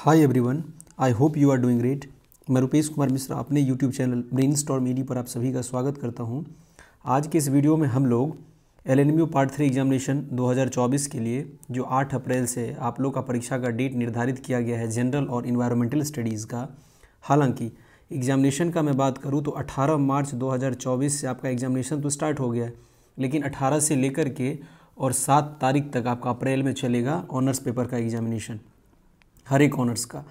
Hi everyone I hope you are doing great मैं रुपेश कुमार मिश्रा अपने YouTube channel brain storm media पर आप सभी का स्वागत करता हूं। आज के इस वीडियो में हम लोग L N part three examination 2024 के लिए जो 8 अप्रैल से आप लोग का परीक्षा का डेट निर्धारित किया गया है जनरल और इन्वायरमेंटल स्टडीज़ का हालांकि एग्जामिनेशन का मैं बात करूँ तो अठारह मार्च दो से आपका एग्जामिनेशन तो स्टार्ट हो गया है लेकिन अठारह से लेकर के और सात तारीख तक आपका अप्रैल में चलेगा ऑनर्स पेपर का एग्जामिनेशन हर एक ऑनर्स का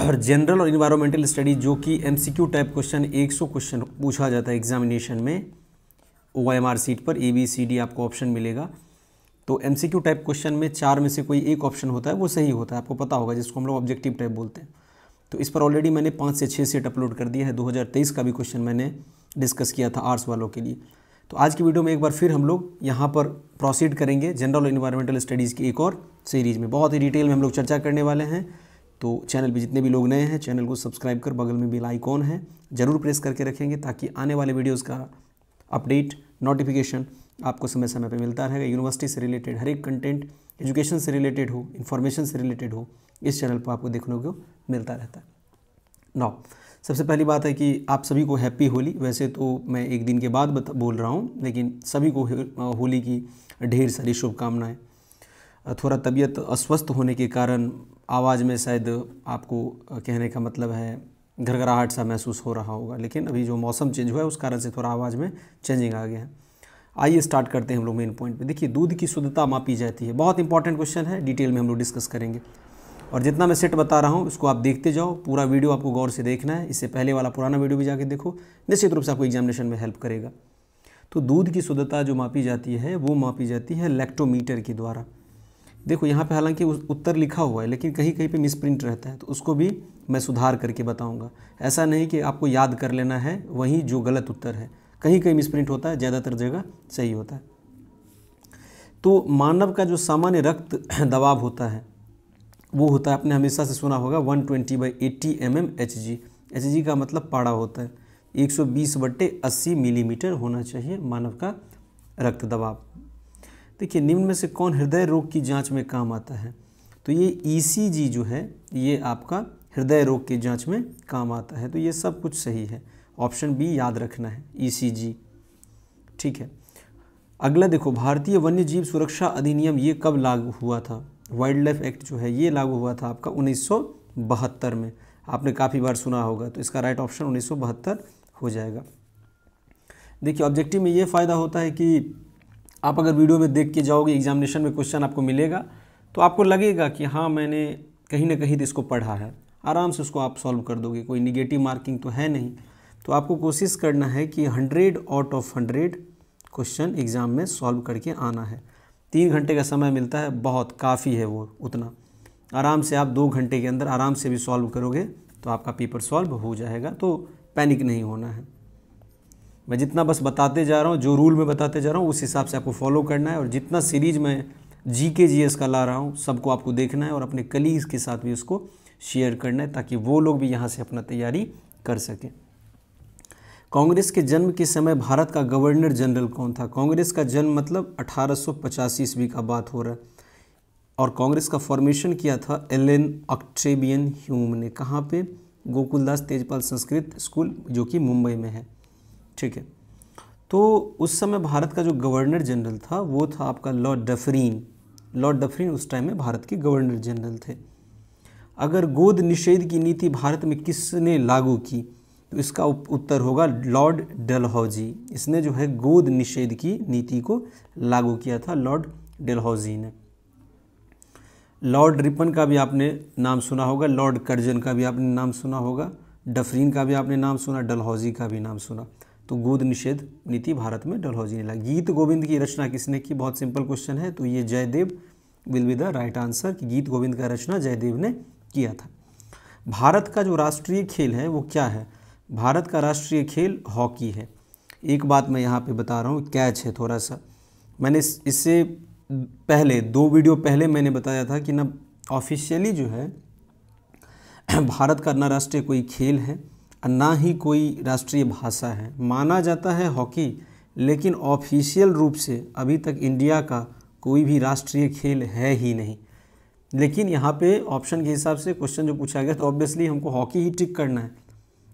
और जनरल और इन्वायरमेंटल स्टडी जो कि एम टाइप क्वेश्चन एक क्वेश्चन पूछा जाता है एग्जामिनेशन में ओ एम आर सीट पर ए बी सी डी आपको ऑप्शन मिलेगा तो एम टाइप क्वेश्चन में चार में से कोई एक ऑप्शन होता है वो सही होता है आपको पता होगा जिसको हम लोग ऑब्जेक्टिव टाइप बोलते हैं तो इस पर ऑलरेडी मैंने पाँच से छः सेट अपलोड कर दिया है 2023 का भी क्वेश्चन मैंने डिस्कस किया था आर्ट्स वालों के लिए तो आज की वीडियो में एक बार फिर हम लोग यहाँ पर प्रोसीड करेंगे जनरल इन्वायरमेंटल स्टडीज़ की एक और सीरीज़ में बहुत ही डिटेल में हम लोग चर्चा करने वाले हैं तो चैनल पर जितने भी लोग नए हैं चैनल को सब्सक्राइब कर बगल में बिल आइकॉन है ज़रूर प्रेस करके रखेंगे ताकि आने वाले वीडियोज़ का अपडेट नोटिफिकेशन आपको समय समय पर मिलता रहेगा यूनिवर्सिटी से रिलेटेड हर एक कंटेंट एजुकेशन से रिलेटेड हो इन्फॉर्मेशन से रिलेटेड हो इस चैनल पर आपको देखने को मिलता रहता है नौ सबसे पहली बात है कि आप सभी को हैप्पी होली वैसे तो मैं एक दिन के बाद बोल रहा हूँ लेकिन सभी को होली की ढेर सारी शुभकामनाएँ थोड़ा तबीयत अस्वस्थ होने के कारण आवाज़ में शायद आपको कहने का मतलब है घरघराहट सा महसूस हो रहा होगा लेकिन अभी जो मौसम चेंज हुआ है उस कारण से थोड़ा आवाज़ में चेंजिंग आ गया है आइए स्टार्ट करते हैं हम लोग मेन पॉइंट पे देखिए दूध की शुद्धता मापी जाती है बहुत इंपॉर्टेंट क्वेश्चन है डिटेल में हम लोग डिस्कस करेंगे और जितना मैं सेट बता रहा हूँ उसको आप देखते जाओ पूरा वीडियो आपको गौर से देखना है इससे पहले वाला पुराना वीडियो भी जाके देखो निश्चित रूप से आपको एग्जामिनेशन में हेल्प करेगा तो दूध की शुद्धता जो मापी जाती है वो मापी जाती है लैक्टोमीटर के द्वारा देखो यहाँ पे हालांकि उत्तर लिखा हुआ है लेकिन कहीं कहीं पे मिसप्रिंट रहता है तो उसको भी मैं सुधार करके बताऊँगा ऐसा नहीं कि आपको याद कर लेना है वहीं जो गलत उत्तर है कहीं कहीं मिसप्रिंट होता है ज़्यादातर जगह सही होता है तो मानव का जो सामान्य रक्त दबाव होता है वो होता है आपने हमेशा से सुना होगा one twenty by eighty M M H G H G का मतलब पाड़ा होता है एक सौ बीस बट्टे अस्सी मिलीमीटर होना चाहिए मानव का रक्त दबाव देखिए निम्न में से कौन हृदय रोग की जांच में काम आता है तो ये ई e जो है ये आपका हृदय रोग की जांच में काम आता है तो ये सब कुछ सही है ऑप्शन बी याद रखना है ई e ठीक है अगला देखो भारतीय वन्य जीव सुरक्षा अधिनियम ये कब लागू हुआ था वाइल्ड लाइफ एक्ट जो है ये लागू हुआ था आपका उन्नीस में आपने काफ़ी बार सुना होगा तो इसका राइट ऑप्शन उन्नीस हो जाएगा देखिए ऑब्जेक्टिव में ये फ़ायदा होता है कि आप अगर वीडियो में देख के जाओगे एग्जामिनेशन में क्वेश्चन आपको मिलेगा तो आपको लगेगा कि हाँ मैंने कहीं ना कहीं तो इसको पढ़ा है आराम से उसको आप सॉल्व कर दोगे कोई निगेटिव मार्किंग तो है नहीं तो आपको कोशिश करना है कि hundred out of hundred question exam में सॉल्व करके आना है तीन घंटे का समय मिलता है बहुत काफ़ी है वो उतना आराम से आप दो घंटे के अंदर आराम से भी सॉल्व करोगे तो आपका पेपर सॉल्व हो जाएगा तो पैनिक नहीं होना है मैं जितना बस बताते जा रहा हूँ जो रूल में बताते जा रहा हूँ उस हिसाब से आपको फॉलो करना है और जितना सीरीज मैं जी के जी एस का ला रहा हूँ सबको आपको देखना है और अपने कलीग्स के साथ भी उसको शेयर करना है ताकि वो लोग भी यहाँ से अपना तैयारी कर सकें कांग्रेस के जन्म के समय भारत का गवर्नर जनरल कौन था कांग्रेस का जन्म मतलब अठारह ईस्वी का बात हो रहा है और कांग्रेस का फॉर्मेशन किया था एल एन ऑक्ट्रेबियन ह्यूम ने कहाँ पे गोकुलदास तेजपाल संस्कृत स्कूल जो कि मुंबई में है ठीक है तो उस समय भारत का जो गवर्नर जनरल था वो था आपका लॉर्ड डफरीन लॉर्ड डफरीन उस टाइम में भारत के गवर्नर जनरल थे अगर गोद निषेध की नीति भारत में किसने लागू की तो इसका उत्तर होगा लॉर्ड डलहौजी इसने जो है गोद निषेध की नीति को लागू किया था लॉर्ड डलहौजी ने लॉर्ड रिपन का भी आपने नाम सुना होगा लॉर्ड कर्जन का भी आपने नाम सुना होगा डफरीन का भी आपने नाम सुना डलहौजी का भी नाम सुना तो गोद निषेध नीति भारत में डलहौजी ने लगा गीत गोविंद की रचना किसने की बहुत सिंपल क्वेश्चन है तो ये Jaidev will be the right answer कि गीत गोविंद का रचना जयदेव ने किया था भारत का जो राष्ट्रीय खेल है वो क्या है भारत का राष्ट्रीय खेल हॉकी है एक बात मैं यहाँ पे बता रहा हूँ कैच है थोड़ा सा मैंने इससे पहले दो वीडियो पहले मैंने बताया था कि ना ऑफिशियली जो है भारत का ना राष्ट्रीय कोई खेल है और ना ही कोई राष्ट्रीय भाषा है माना जाता है हॉकी लेकिन ऑफिशियल रूप से अभी तक इंडिया का कोई भी राष्ट्रीय खेल है ही नहीं लेकिन यहाँ पे ऑप्शन के हिसाब से क्वेश्चन जो पूछा गया तो ऑब्वियसली हमको हॉकी ही टिक करना है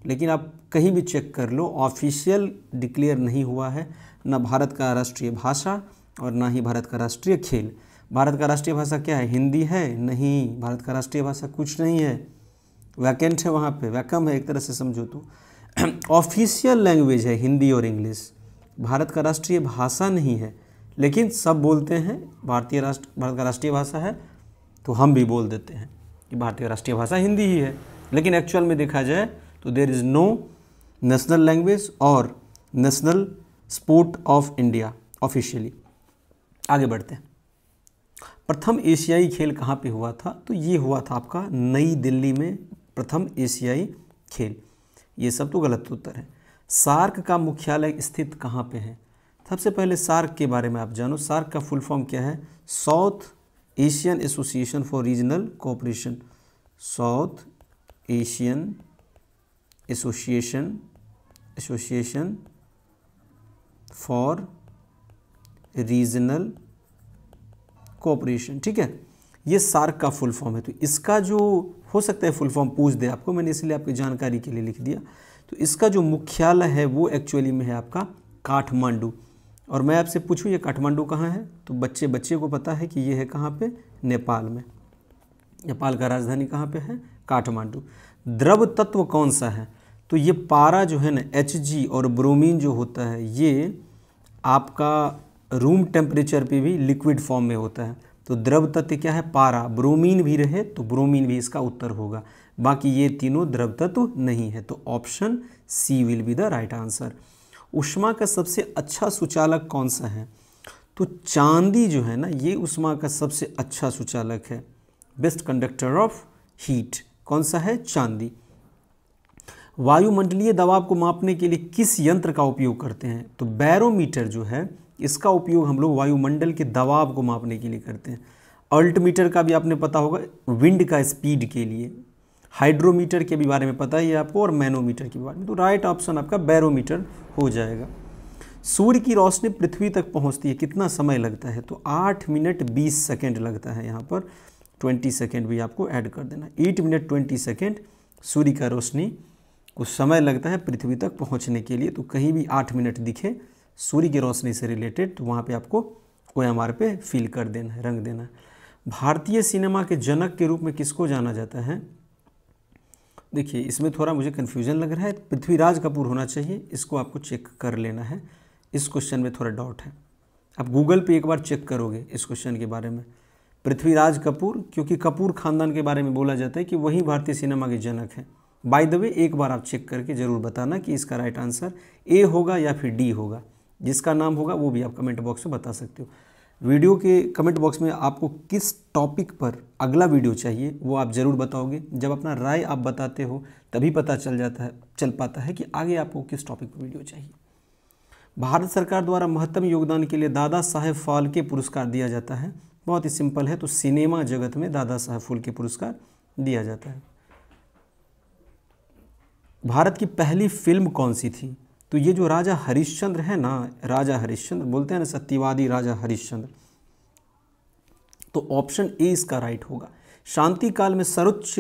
लेकिन आप कहीं भी चेक कर लो ऑफिशियल डिक्लेयर नहीं हुआ है ना भारत का राष्ट्रीय भाषा और ना ही भारत का राष्ट्रीय खेल भारत का राष्ट्रीय भाषा क्या है हिंदी है नहीं भारत का राष्ट्रीय भाषा कुछ नहीं है वैकेंट है वहाँ पे वैकम है एक तरह से समझो तो ऑफिशियल लैंग्वेज है हिंदी और इंग्लिश भारत का राष्ट्रीय भाषा नहीं है लेकिन सब बोलते हैं भारतीय राष्ट्र भारत का राष्ट्रीय भाषा है तो हम भी बोल देते हैं कि भारतीय राष्ट्रीय भाषा हिंदी ही है लेकिन एक्चुअल में देखा जाए तो there is no national language और national sport of India officially आगे बढ़ते हैं प्रथम एशियाई खेल कहाँ पे हुआ था तो ये हुआ था आपका नई दिल्ली में प्रथम एशियाई खेल ये सब तो गलत उत्तर है सार्क का मुख्यालय स्थित कहाँ पे है सबसे पहले सार्क के बारे में आप जानो सार्क का फुल फॉर्म क्या है South Asian association for regional cooperation South Asian association association for regional cooperation ठीक है ये सार्क का फुल फॉर्म है तो इसका जो हो सकता है फुल फॉर्म पूछ दे आपको मैंने इसलिए आपकी जानकारी के लिए लिख दिया तो इसका जो मुख्यालय है वो एक्चुअली में है आपका काठमांडू और मैं आपसे पूछूं ये काठमांडू कहाँ है तो बच्चे बच्चे को पता है कि ये है कहाँ पे नेपाल में नेपाल का राजधानी कहाँ पे है काठमांडू द्रव तत्व कौन सा है तो ये पारा जो है ना एच और ब्रोमीन जो होता है ये आपका रूम टेम्परेचर पे भी लिक्विड फॉर्म में होता है तो द्रव तत्व क्या है पारा ब्रोमीन भी रहे तो ब्रोमीन भी इसका उत्तर होगा बाकी ये तीनों द्रव तत्व नहीं है तो option C will be the right answer उष्मा का सबसे अच्छा सुचालक कौन सा है तो चांदी जो है ना ये उष्मा का सबसे अच्छा सुचालक है बेस्ट कंडक्टर ऑफ हीट कौन सा है चांदी वायुमंडलीय दबाव को मापने के लिए किस यंत्र का उपयोग करते हैं तो बैरोमीटर जो है इसका उपयोग हम लोग वायुमंडल के दबाव को मापने के लिए करते हैं अल्टमीटर का भी आपने पता होगा विंड का स्पीड के लिए हाइड्रोमीटर के भी बारे में पता ही है आपको और मैनोमीटर के बारे में तो राइट ऑप्शन आपका बैरोमीटर हो जाएगा सूर्य की रोशनी पृथ्वी तक पहुंचती है कितना समय लगता है तो आठ मिनट बीस सेकेंड लगता है यहाँ पर ट्वेंटी सेकेंड भी आपको ऐड कर देना एट मिनट ट्वेंटी सेकेंड सूर्य का रोशनी कुछ समय लगता है पृथ्वी तक पहुंचने के लिए तो कहीं भी आठ मिनट दिखे सूर्य की रोशनी से रिलेटेड तो वहाँ पे आपको ओ एम आर पे फील कर देना है रंग देना है भारतीय सिनेमा के जनक के रूप में किसको जाना जाता है देखिए इसमें थोड़ा मुझे कन्फ्यूजन लग रहा है पृथ्वीराज कपूर होना चाहिए इसको आपको चेक कर लेना है इस क्वेश्चन में थोड़ा डाउट है आप गूगल पे एक बार चेक करोगे इस क्वेश्चन के बारे में पृथ्वीराज कपूर क्योंकि कपूर खानदान के बारे में बोला जाता है कि वही भारतीय सिनेमा के जनक हैं बाय द वे एक बार आप चेक करके ज़रूर बताना कि इसका राइट आंसर ए होगा या फिर डी होगा जिसका नाम होगा वो भी आप कमेंट बॉक्स में बता सकते हो वीडियो के कमेंट बॉक्स में आपको किस टॉपिक पर अगला वीडियो चाहिए वो आप ज़रूर बताओगे जब अपना राय आप बताते हो तभी पता चल जाता है चल पाता है कि आगे आपको किस टॉपिक पर वीडियो चाहिए भारत सरकार द्वारा महत्तम योगदान के लिए दादा साहेब फाल्के पुरस्कार दिया जाता है बहुत ही सिंपल है तो सिनेमा जगत में दादा साहेब फुलके पुरस्कार दिया जाता है भारत की पहली फिल्म कौन सी थी तो ये जो राजा हरिश्चंद्र है ना राजा हरिश्चंद्र बोलते हैं ना सत्यवादी राजा हरिश्चंद्र तो ऑप्शन ए इसका राइट होगा शांति काल में सर्वोच्च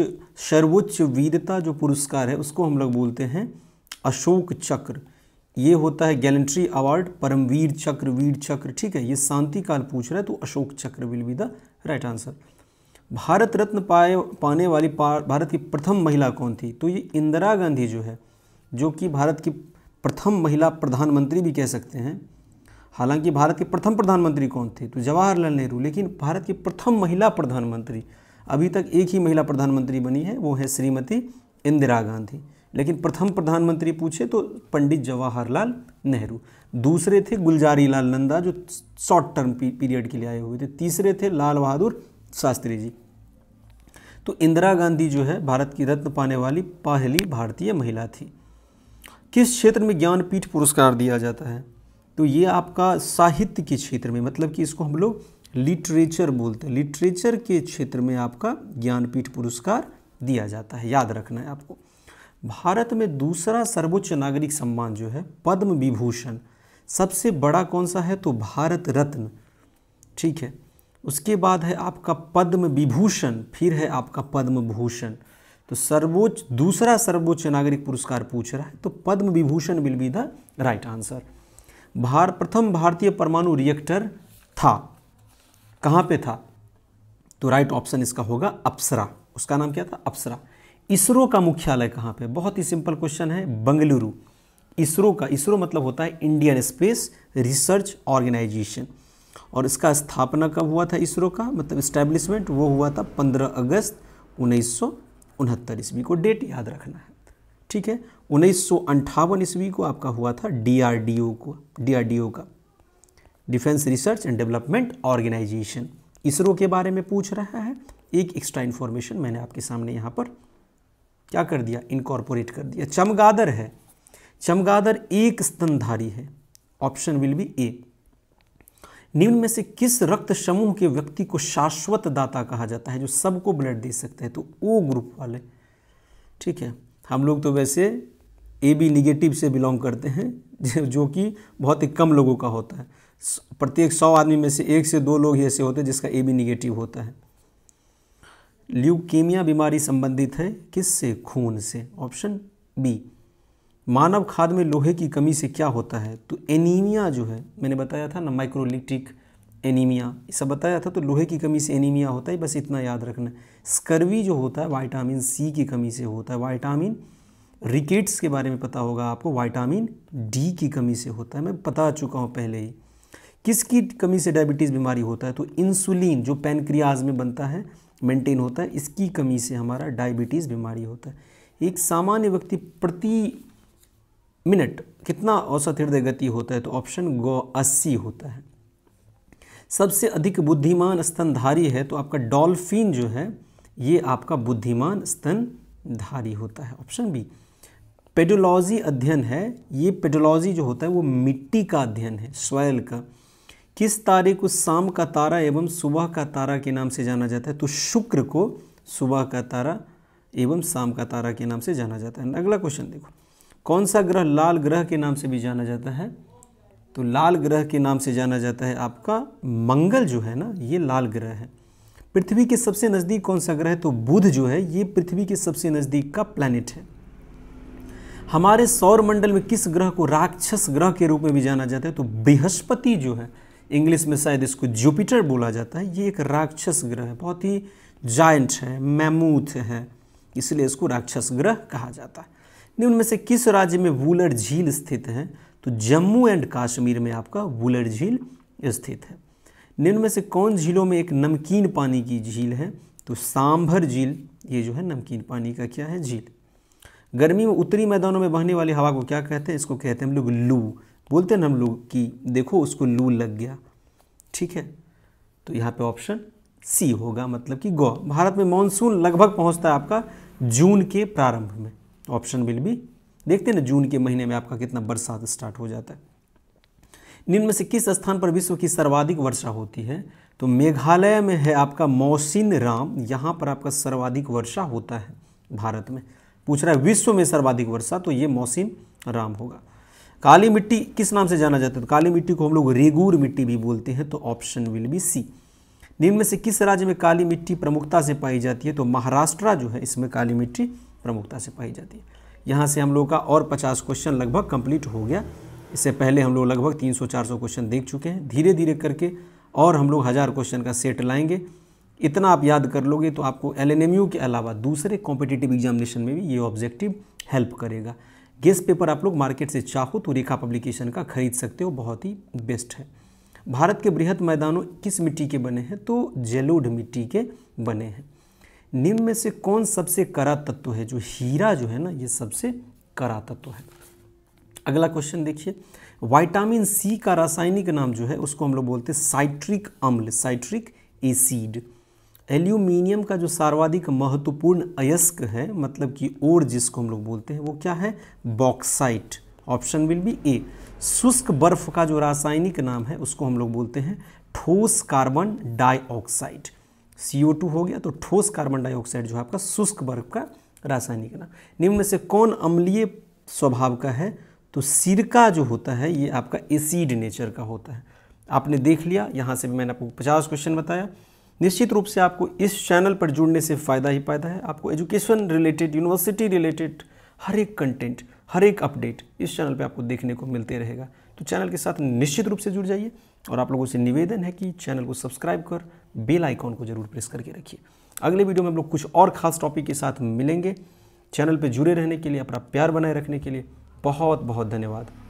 सर्वोच्च वीरता जो पुरस्कार है उसको हम लोग बोलते हैं अशोक चक्र ये होता है गैलेंट्री अवार्ड परमवीर चक्र वीर चक्र ठीक है ये शांति काल पूछ रहा है तो Ashok Chakra will be the right answer Bharat Ratna पाए पाने वाली भारत की प्रथम महिला कौन थी तो ये इंदिरा गांधी जो है जो कि भारत की प्रथम महिला प्रधानमंत्री भी कह सकते हैं हालांकि भारत के प्रथम प्रधानमंत्री कौन थे तो जवाहरलाल नेहरू लेकिन भारत की प्रथम महिला प्रधानमंत्री अभी तक एक ही महिला प्रधानमंत्री बनी है वो है श्रीमती इंदिरा गांधी लेकिन प्रथम प्रधानमंत्री पूछे तो पंडित जवाहरलाल नेहरू दूसरे थे गुलजारी लाल नंदा जो शॉर्ट टर्म पीरियड के लिए आए हुए थे तीसरे थे लाल बहादुर शास्त्री जी तो इंदिरा गांधी जो है भारत की रत्न पाने वाली पहली भारतीय महिला थी किस क्षेत्र में ज्ञानपीठ पुरस्कार दिया जाता है तो ये आपका साहित्य के क्षेत्र में मतलब कि इसको हम लोग लिटरेचर बोलते हैं लिटरेचर के क्षेत्र में आपका ज्ञानपीठ पुरस्कार दिया जाता है याद रखना है आपको भारत में दूसरा सर्वोच्च नागरिक सम्मान जो है पद्म विभूषण सबसे बड़ा कौन सा है तो भारत रत्न ठीक है उसके बाद है आपका पद्म विभूषण फिर है आपका पद्म भूषण तो सर्वोच्च दूसरा सर्वोच्च नागरिक पुरस्कार पूछ रहा है तो Padma Vibhushan will be the right answer भार प्रथम भारतीय परमाणु रिएक्टर था कहाँ पे था तो राइट ऑप्शन इसका होगा अप्सरा उसका नाम क्या था अप्सरा इसरो का मुख्यालय कहाँ पे बहुत ही सिंपल क्वेश्चन है बंगलुरु इसरो का इसरो मतलब होता है इंडियन स्पेस रिसर्च ऑर्गेनाइजेशन और इसका स्थापना कब हुआ था इसरो का मतलब इस्टेब्लिशमेंट वो हुआ था 15 अगस्त उन्नीस ईस्वी को डेट याद रखना है ठीक है उन्नीस ईस्वी को आपका हुआ था डीआरडीओ को डीआरडीओ का defence research and development organisation ISRO के बारे में पूछ रहा है एक एक्स्ट्रा इन्फॉर्मेशन मैंने आपके सामने यहाँ पर क्या कर दिया इनकॉर्पोरेट कर दिया चमगादर है चमगादर एक स्तनधारी है ऑप्शन विल बी ए निम्न में से किस रक्त समूह के व्यक्ति को शाश्वत दाता कहा जाता है जो सबको ब्लड दे सकते हैं तो ओ ग्रुप वाले ठीक है हम लोग तो वैसे ए बी निगेटिव से बिलोंग करते हैं जो कि बहुत ही कम लोगों का होता है प्रत्येक सौ आदमी में से एक से दो लोग ही ऐसे होते हैं जिसका ए बी निगेटिव होता है ल्यूकेमिया बीमारी संबंधित है किससे खून से ऑप्शन बी मानव खाद में लोहे की कमी से क्या होता है तो एनीमिया जो है मैंने बताया था ना माइक्रोलिटिक एनीमिया सब बताया था तो लोहे की कमी से एनीमिया होता है बस इतना याद रखना स्कर्वी जो होता है वाइटामिन सी की कमी से होता है वाइटामिन रिकेट्स के बारे में पता होगा आपको वाइटामिन डी की कमी से होता है मैं बता चुका हूँ पहले ही किसकी कमी से डायबिटीज़ बीमारी होता है तो इंसुलिन जो पेनक्रियाज में बनता है मेंटेन होता है इसकी कमी से हमारा डायबिटीज़ बीमारी होता है एक सामान्य व्यक्ति प्रति मिनट कितना औसत हृदय गति होता है तो ऑप्शन गो अस्सी होता है सबसे अधिक बुद्धिमान स्तनधारी है तो आपका डॉल्फिन जो है ये आपका बुद्धिमान स्तनधारी होता है ऑप्शन बी पेडोलॉजी अध्ययन है ये पेडोलॉजी जो होता है वो मिट्टी का अध्ययन है स्वयल का किस तारे को शाम का तारा एवं सुबह का तारा के नाम से जाना जाता है तो शुक्र को सुबह का तारा एवं शाम का तारा के नाम से जाना जाता है अगला क्वेश्चन देखो कौन सा ग्रह लाल ग्रह के नाम से भी जाना जाता है तो लाल ग्रह के नाम से जाना जाता है आपका मंगल जो है ना ये लाल ग्रह है पृथ्वी के सबसे नज़दीक कौन सा ग्रह है तो बुध जो है ये पृथ्वी के सबसे नज़दीक का प्लैनेट है हमारे सौर मंडल में किस ग्रह को राक्षस ग्रह के रूप में भी जाना जाता है तो बृहस्पति जो है इंग्लिश में शायद इसको जुपिटर बोला जाता है ये एक राक्षस ग्रह है बहुत ही जायंट है मैमूथ है इसलिए इसको राक्षस ग्रह कहा जाता है निम्न में से किस राज्य में वुलर झील स्थित है तो जम्मू एंड कश्मीर में आपका वुलर झील स्थित है निम्न में से कौन झीलों में एक नमकीन पानी की झील है तो सांभर झील ये जो है नमकीन पानी का क्या है झील गर्मी में उत्तरी मैदानों में बहने वाली हवा को क्या कहते हैं इसको कहते हैं हम लोग लू बोलते हैं हम लोग कि देखो उसको लू लग गया ठीक है तो यहाँ पे ऑप्शन सी होगा मतलब कि गौ भारत में मानसून लगभग पहुँचता है आपका जून के प्रारंभ में ऑप्शन विल बी देखते हैं ना जून के महीने में आपका कितना बरसात स्टार्ट हो जाता है निम्न में से किस स्थान पर विश्व की सर्वाधिक वर्षा होती है तो मेघालय में है आपका मौसिन राम यहाँ पर आपका सर्वाधिक वर्षा होता है भारत में पूछ रहा है विश्व में सर्वाधिक वर्षा तो ये मौसिन राम होगा काली मिट्टी किस नाम से जाना जाता है तो काली मिट्टी को हम लोग रेगूर मिट्टी भी बोलते हैं तो ऑप्शन विल बी सी निम्न में से किस राज्य में काली मिट्टी प्रमुखता से पाई जाती है तो महाराष्ट्र जो है इसमें काली मिट्टी प्रमुखता से पाई जाती है यहाँ से हम लोग का और पचास क्वेश्चन लगभग कंप्लीट हो गया इससे पहले हम लोग लगभग तीन सौ चार सौ क्वेश्चन देख चुके हैं धीरे धीरे करके और हम लोग हज़ार क्वेश्चन का सेट लाएंगे इतना आप याद कर लोगे तो आपको एल के अलावा दूसरे कॉम्पिटिटिव एग्जामिनेशन में भी ये ऑब्जेक्टिव हेल्प करेगा गेस्ट पेपर आप लोग मार्केट से चाहो तो रेखा पब्लिकेशन का खरीद सकते हो बहुत ही बेस्ट है भारत के बृहद मैदानों किस मिट्टी के बने हैं तो जेलोड मिट्टी के बने हैं निम्न में से कौन सबसे करा तत्व है जो हीरा जो है ना ये सबसे करा तत्व है अगला क्वेश्चन देखिए वाइटामिन सी का रासायनिक नाम जो है उसको हम लोग बोलते हैं साइट्रिक अम्ल साइट्रिक एसिड एल्यूमिनियम का जो सर्वाधिक महत्वपूर्ण अयस्क है मतलब कि ओर जिसको हम लोग बोलते हैं वो क्या है bauxite option will be A शुष्क बर्फ का जो रासायनिक नाम है उसको हम लोग बोलते हैं ठोस कार्बन डाइऑक्साइड CO2 हो गया तो ठोस कार्बन डाइऑक्साइड जो है आपका शुष्क वर्ग का रासायनिक नाम निम्न में से कौन अम्लीय स्वभाव का है तो सिरका जो होता है ये आपका एसिड नेचर का होता है आपने देख लिया यहाँ से मैंने आपको पचास क्वेश्चन बताया निश्चित रूप से आपको इस चैनल पर जुड़ने से फ़ायदा ही फ़ायदा है आपको एजुकेशन रिलेटेड यूनिवर्सिटी रिलेटेड हर एक कंटेंट हर एक अपडेट इस चैनल पर आपको देखने को मिलते रहेगा तो चैनल के साथ निश्चित रूप से जुड़ जाइए और आप लोगों से निवेदन है कि चैनल को सब्सक्राइब कर बेल आइकॉन को जरूर प्रेस करके रखिए अगले वीडियो में हम लोग कुछ और खास टॉपिक के साथ मिलेंगे चैनल पर जुड़े रहने के लिए अपना प्यार बनाए रखने के लिए बहुत बहुत धन्यवाद